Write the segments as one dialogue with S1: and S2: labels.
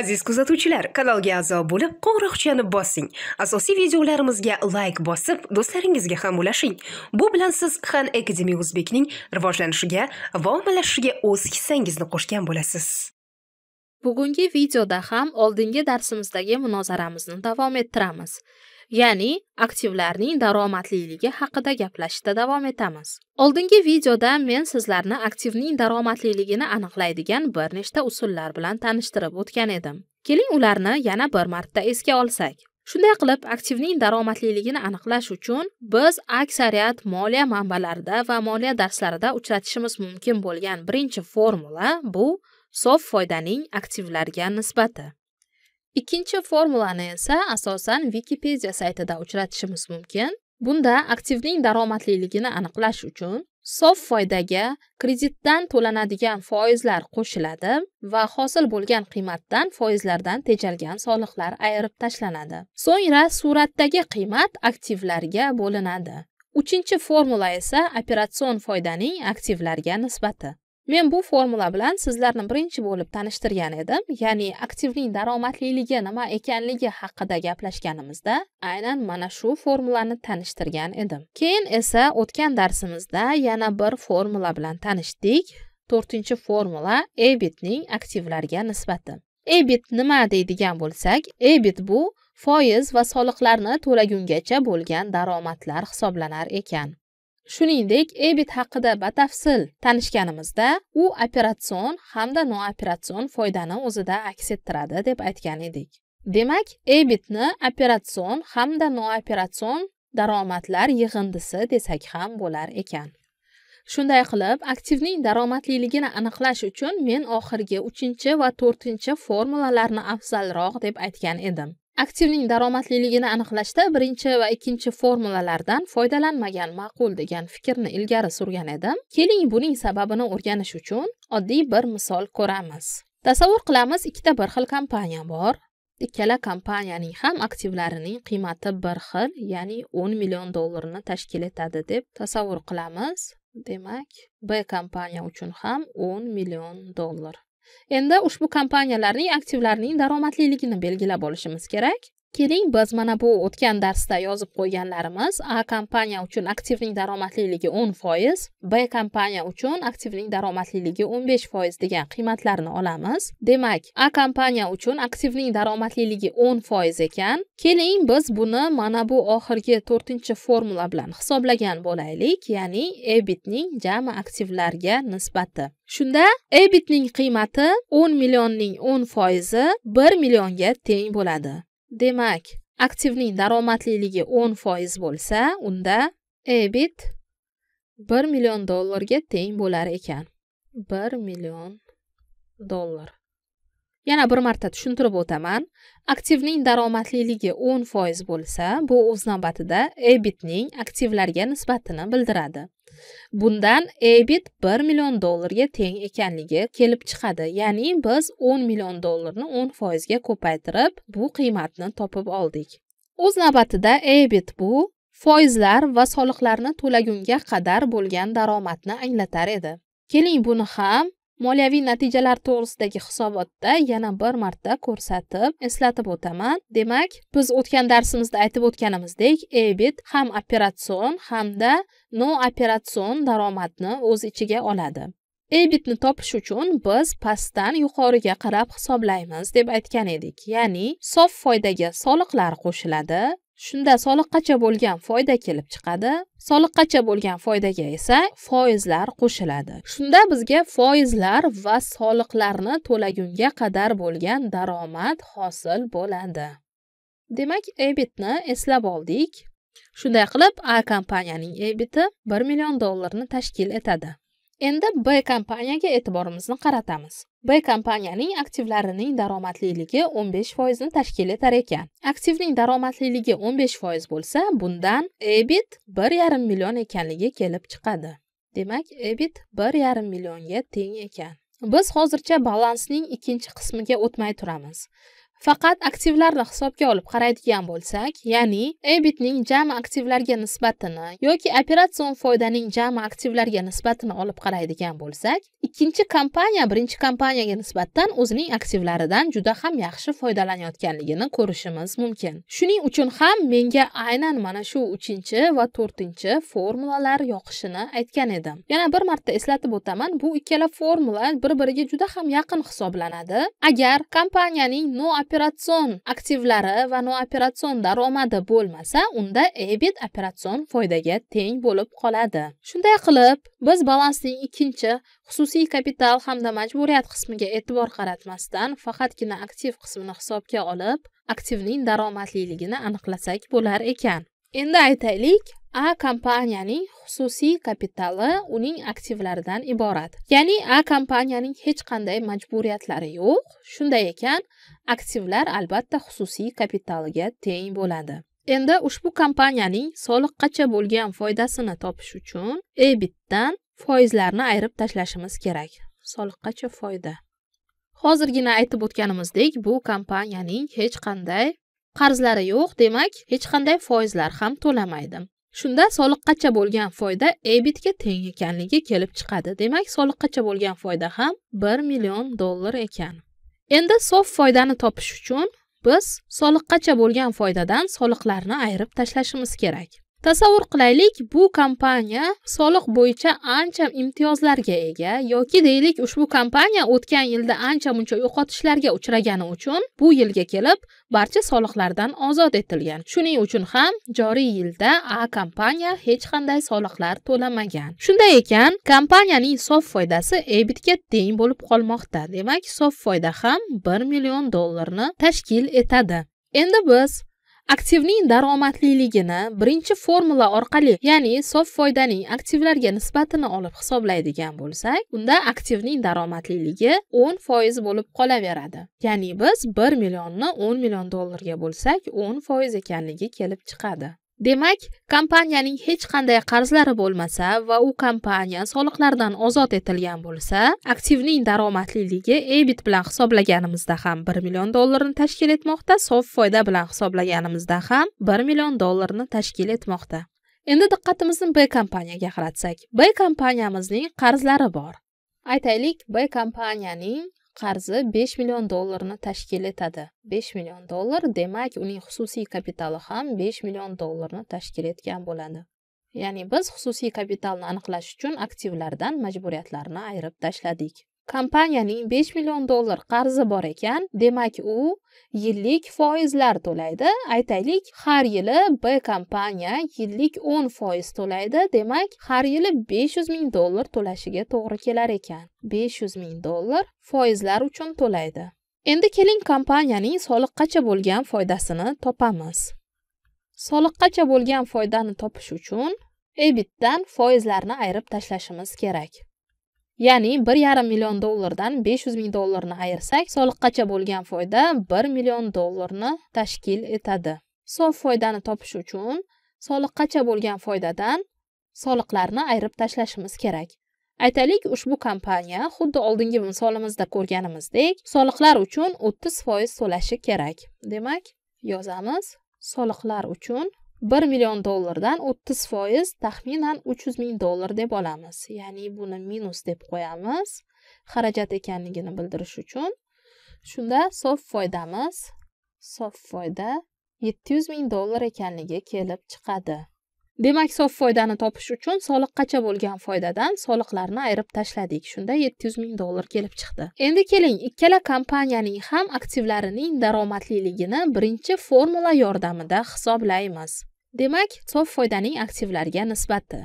S1: aziz kuzatuvchilar kanalga a'zo bo'lib qo'ng'iroqchani bossing asosiy videolarimizga layk bosib do'stlaringizga ham ulashing bu bilan siz han akademi o'zbekning rivojlanishiga va ommalashishiga o'z hissangizni qo'shgan bo'lasiz bugungi videoda ham oldingi darsimizdagi munozaramizni davom ettiramiz ya'ni aktivlarning daromadliligi haqida gaplashishda davom etamiz oldingi videoda men sizlarni aktivning daromadliligini aniqlaydigan bir nechta usullar bilan tanishtirib o'tgan edim keling ularni yana bir marta esga olsak shunday qilib aktivning daromadliligini aniqlash uchun biz aksariyat moliya manbalarida va moliya darslarida uchratishimiz mumkin bo'lgan birinchi formula bu sof foydaning aktivlarga nisbati ikkinchi formulani esa asosan wikipedia saytida uchratishimiz mumkin bunda aktivning daromadliligini aniqlash uchun sof foydaga kreditdan to'lanadigan foizlar qo'shiladi va hosil bo'lgan qiymatdan foizlardan tejalgan soliqlar ayirib tashlanadi so'ngra suratdagi qiymat aktivlarga bo'linadi uchinchi formula esa operatsion foydaning aktivlarga nisbati men bu formula bilan sizlarni birinchi bo'lib tanishtirgan edim ya'ni aktivning daromadliligi nima ekanligi haqida gaplashganimizda aynan mana shu formulani tanishtirgan edim keyin esa o'tgan darsimizda yana bir formula bilan tanishdik to'rtinchi formula ebitning aktivlarga nisbati ebit nima deydigan bo'lsak ebit bu foiz va soliqlarni to'lagungacha bo'lgan daromadlar hisoblanar ekan shuningdek ebit haqida batafsil tanishganimizda u operatsion hamda nooperatsion foydani o'zida aks ettiradi deb aytgan edik demak ebitni operatsion hamda nooperatsion daromadlar yig'indisi desak ham bo'lar ekan shunday qilib aktivning daromadliligini aniqlash uchun men oxirgi uchinchi va to'rtinchi formulalarni afzalroq deb aytgan edim aktivning daromadliligini aniqlashda birinchi va ikkinchi formulalardan foydalanmagan ma'qul degan fikrni ilgari surgan edim keling buning sababini o'rganish uchun oddiy bir misol ko'ramiz tasavvur qilamiz ikkita bir xil kompaniya bor ikkala kompaniyaning ham aktivlarining qiymati bir xil ya'ni 10 million dollarni tashkil etadi deb tasavvur qilamiz demak b kompaniya uchun ham 10 million dollar endi ushbu kompaniyalarning aktivlarining daromadliligini belgilab olishimiz kerak keling biz mana bu o'tgan darsda yozib qo'yganlarimiz a kompaniya uchun aktivning daromadliligi 10 foiz b kompaniya uchun aktivning daromadliligi 15 foiz degan qiymatlarni olamiz demak a kompaniya uchun aktivning daromadliligi 10 foiz ekan keling biz buni mana bu oxirgi to'rtinchi formula bilan hisoblagan bo'laylik ya'ni ebitning jami aktivlarga nisbati shunda ebitning qiymati 10 millionning 10 foizi 1 millionga teng bo'ladi demak aktivning daromadliligi 10 foiz bo'lsa unda ebit 1 million dollarga teng bo'lar ekan 1 million dollar yana bir marta tushuntirib o'taman aktivning daromadliligi 10 foiz bo'lsa bu o'z navbatida ebitning aktivlarga nisbatini bildiradi bundan ebit 1 million dollarga teng ekanligi kelib chiqadi ya'ni biz 10 million dollarni 10 foizga ko'paytirib bu qiymatni topib oldik o'z navbatida ebit bu foizlar va soliqlarni to'lagunga qadar bo'lgan daromadni anglatar edi keling buni ham moliyaviy natijalar to'g'risidagi hisobotda yana bir marta ko'rsatib eslatib o'taman demak biz o'tgan darsimizda aytib o'tganimizdek ebit ham operatsion hamda nooperatsion daromadni o'z ichiga oladi ebitni topish uchun biz pastdan yuqoriga qarab hisoblaymiz deb aytgan edik ya'ni sof foydaga soliqlar qo'shiladi shunda soliqqacha bo'lgan foyda kelib chiqadi soliqqacha bo'lgan foydaga esa foizlar qo'shiladi shunda bizga foizlar va soliqlarni to'lagunga qadar bo'lgan daromad hosil bo'ladi demak ebitni eslab oldik shunday qilib a kompaniyaning ebiti 1 million dollarni tashkil etadi Endi B kompaniyaga e'tiborimizni qaratamiz. B kompaniyaning aktivlarining daromadliligi 15% ni tashkil etar ekan. Aktivning daromadliligi 15% bo'lsa, bundan EBIT 1,5 million ekanligi kelib chiqadi. Demak, EBIT 1,5 millionga teng ekan. Biz hozircha balansning ikkinchi qismiga o'tmay turamiz. Faqat aktivlarni hisobga olib qaraydigan bo'lsak, ya'ni EBITning jami aktivlarga nisbatini yoki operatsion foydaning jami aktivlarga nisbatini olib qaraydigan bo'lsak, ikkinchi kompaniya birinchi kompaniyaga nisbatan o'zining aktivlaridan juda ham yaxshi foydalanayotganligini ko'rishimiz mumkin. Shuning uchun ham menga aynan mana shu 3-chi va 4-chi formulalar yoqishini aytgan edim. Yana bir marta eslatib o'taman, bu ikkala formula bir-biriga juda ham yaqin hisoblanadi. Agar kompaniyaning no operatsion aktivlari va nooperatsion daromadi bo'lmasa, unda EBIT operatsion foydaga teng bo'lib qoladi. Shunday qilib, biz balansning ikkinchi xususiy kapital hamda majburiyat qismiga e'tibor qaratmasdan faqatgina aktiv qismini hisobga olib, aktivning daromadliligini aniqlasak bo'lar ekan. endi aytaylik a kompaniyaning xususiy kapitali uning aktivlaridan iborat ya'ni a kompaniyaning hech qanday majburiyatlari yo'q shunday ekan aktivlar albatta xususiy kapitaliga teng bo'ladi endi ushbu kompaniyaning soliqqacha bo'lgan foydasini topish uchun ebitdan foizlarni ayirib tashlashimiz kerak soliqqacha foyda hozirgina aytib o'tganimizdek bu kompaniyaning hech qanday qarzlari yo'q demak hech qanday foizlar ham to'lamaydi shunda soliqqacha bo'lgan foyda ebitga teng ekanligi kelib chiqadi demak soliqqacha bo'lgan foyda ham bir million dollar ekan endi sof foydani topish uchun biz soliqqacha bo'lgan foydadan soliqlarni ayirib tashlashimiz kerak tasavvur qilaylik bu kompaniya soliq bo'yicha ancha imtiyozlarga ega yoki deylik ushbu kompaniya o'tgan yilda ancha muncha yo'qotishlarga uchragani uchun bu yilga kelib barcha soliqlardan ozod etilgan shuning uchun ham joriy yilda a kompaniya hech qanday soliqlar to'lamagan shunday ekan kompaniyaning sof foydasi ebitga teng bo'lib qolmoqda demak sof foyda ham 1 million dollarni tashkil etadi endi biz aktivning daromadliligini birinchi formula orqali ya'ni sof foydaning aktivlarga nisbatini olib hisoblaydigan bo'lsak unda aktivning daromadliligi 10 foiz bo'lib qolaveradi ya'ni biz 1 millionni 10 million dollarga bo'lsak 10 foiz ekanligi kelib chiqadi demak kompaniyaning hech qanday qarzlari bo'lmasa va u kompaniya soliqlardan ozod etilgan bo'lsa aktivning daromadliligi ebit bilan hisoblaganimizda ham 1 million dollarni tashkil etmoqda sof foyda bilan hisoblaganimizda ham 1 million dollarni tashkil etmoqda endi diqqatimizni b kompaniyaga qaratsak b kompaniyamizning qarzlari bor aytaylik b kompaniyaning qarzi 5 million dollarni tashkil etadi 5 million dollar demak uning xususiy kapitali ham 5 million dollarni tashkil etgan bo'ladi ya'ni biz xususiy kapitalni aniqlash uchun aktivlardan majburiyatlarni ayirib tashladik kompaniyaning 5 million dollar qarzi bor ekan demak u yillik foizlar to'laydi aytaylik har yili b kompaniya yillik 10 foiz to'laydi demak har yili 500 ming dollar to'lashiga to'g'ri kelar ekan 500 ming dollar foizlar uchun to'laydi endi keling kompaniyaning soliqqacha bo'lgan foydasini topamiz soliqqacha bo'lgan foydani topish uchun ebitdan foizlarni ayirib tashlashimiz kerak ya'ni bir yarim million dollardan besh yuz ming dollarni ayirsak soliqqacha bo'lgan foyda bir million dollarni tashkil etadi sof foydani topish uchun soliqqacha bo'lgan foydadan soliqlarni ayirib tashlashimiz kerak aytaylik ushbu kompaniya xuddi oldingi misolimizda ko'rganimizdek soliqlar uchun o'ttiz foiz to'lashi kerak demak yozamiz soliqlar uchun bir million dollardan o'ttiz foiz taxminan uch yuz ming dollar deb olamiz ya'ni buni minus deb qo'yamiz xarajat ekanligini bildirish uchun shunda sof foydamiz sof foyda yetti yuz ming dollar ekanligi kelib chiqadi demak sof foydani topish uchun soliqqacha bo'lgan foydadan soliqlarni ayirib tashladik shunda yetti yuz ming dollar kelib chiqdi endi keling ikkala kompaniyaning ham aktivlarining daromadliligini birinchi formula yordamida hisoblaymiz demak sof foydaning aktivlarga nisbati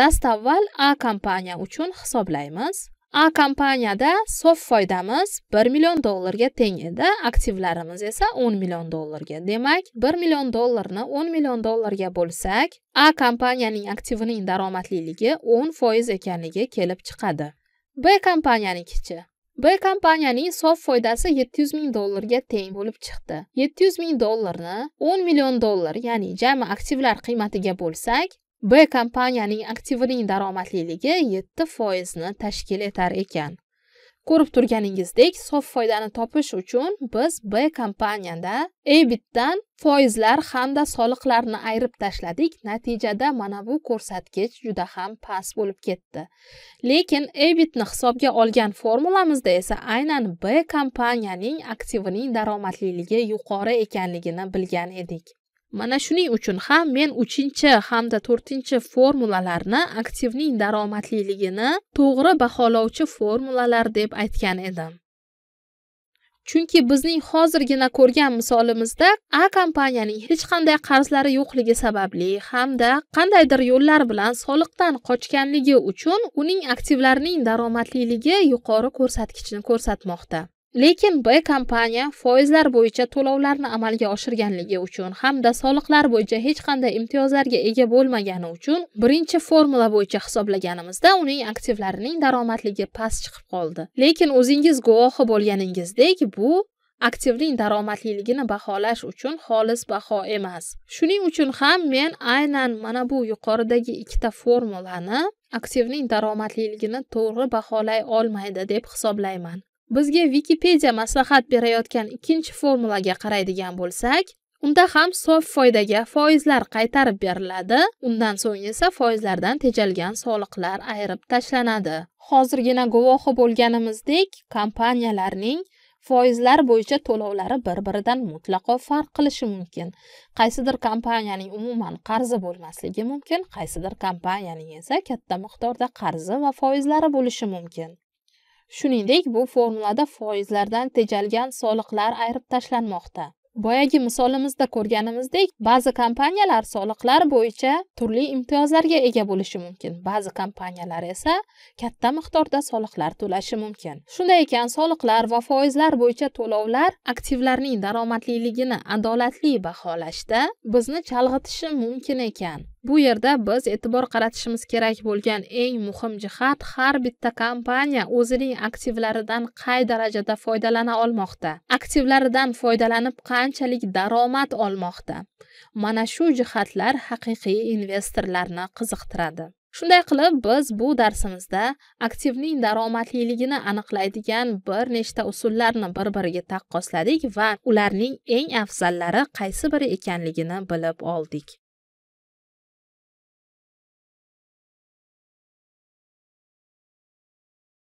S1: dastavval a kompaniya uchun hisoblaymiz a kompaniyada sof foydamiz 1 million dollarga teng edi aktivlarimiz esa 10 million dollarga demak 1 million dollarni 10 million dollarga bo'lsak a kompaniyaning aktivining daromadliligi 10 ekanligi kelib chiqadi b kompaniyanikichi. b kompaniyaning sof foydasi 700 ming dollarga teng bo'lib chiqdi 700 ming dollarni 10 million dollar ya'ni jami aktivlar qiymatiga bo'lsak b kompaniyaning aktivining daromadliligi 7% foizni tashkil etar ekan ko'rib turganingizdek sof foydani topish uchun biz b kompaniyada ebitdan foizlar hamda soliqlarni ayirib tashladik natijada mana bu ko'rsatkich juda ham past bo'lib ketdi lekin ebitni hisobga olgan formulamizda esa aynan b kompaniyaning aktivining daromadliligi yuqori ekanligini bilgan edik mana shuning uchun ham men uchinchi hamda to'rtinchi formulalarni aktivning daromadliligini to'g'ri baholovchi formulalar deb aytgan edim chunki bizning hozirgina ko'rgan misolimizda a kompaniyaning hech qanday qarzlari yo'qligi sababli hamda qandaydir yo'llar bilan soliqdan qochganligi uchun uning aktivlarining daromadliligi yuqori ko'rsatkichni ko'rsatmoqda lekin b kompaniya foizlar bo'yicha to'lovlarni amalga oshirganligi uchun hamda soliqlar bo'yicha hech qanday imtiyozlarga ega bo'lmagani uchun birinchi formula bo'yicha hisoblaganimizda uning aktivlarining daromadligi past chiqib qoldi lekin o'zingiz guvohi bo'lganingizdek bu aktivning daromadliligini baholash uchun xolis baho emas shuning uchun ham men aynan mana bu yuqoridagi ikkita formulani aktivning daromadliligini to'g'ri baholay olmaydi deb hisoblayman bizga Wikipedia maslahat berayotgan ikkinchi formulaga qaraydigan bo'lsak, unda ham sof foydaga foizlar qaytarib beriladi, undan so'ng esa foizlardan tejalgan soliqlar ayirib tashlanadi. Hozirgina guvohi bo'lganimizdek, kompaniyalarning foizlar bo'yicha to'lovlari bir-biridan mutlaqo farq qilishi mumkin. Qaysidir kompaniyaning umuman qarzi bo'lmasligi mumkin, qaysidir kompaniyaning esa katta miqdorda qarzi va foizlari bo'lishi mumkin. shuningdek bu formulada foizlardan tejalgan soliqlar ayirib tashlanmoqda boyagi misolimizda ko'rganimizdek ba'zi kompaniyalar soliqlar bo'yicha turli imtiyozlarga ega bo'lishi mumkin ba'zi kompaniyalar esa katta miqdorda soliqlar to'lashi mumkin shunday ekan soliqlar va foizlar bo'yicha to'lovlar aktivlarning daromadliligini adolatli baholashda bizni chalg'itishi mumkin ekan bu yerda biz e'tibor qaratishimiz kerak bo'lgan eng muhim jihat har bitta kompaniya o'zining aktivlaridan qay darajada foydalana olmoqda aktivlaridan foydalanib qanchalik daromad olmoqda mana shu jihatlar haqiqiy investorlarni qiziqtiradi shunday qilib biz bu darsimizda aktivning daromadliligini aniqlaydigan bir nechta usullarni bir biriga taqqosladik va ularning eng afzallari qaysi biri ekanligini bilib oldik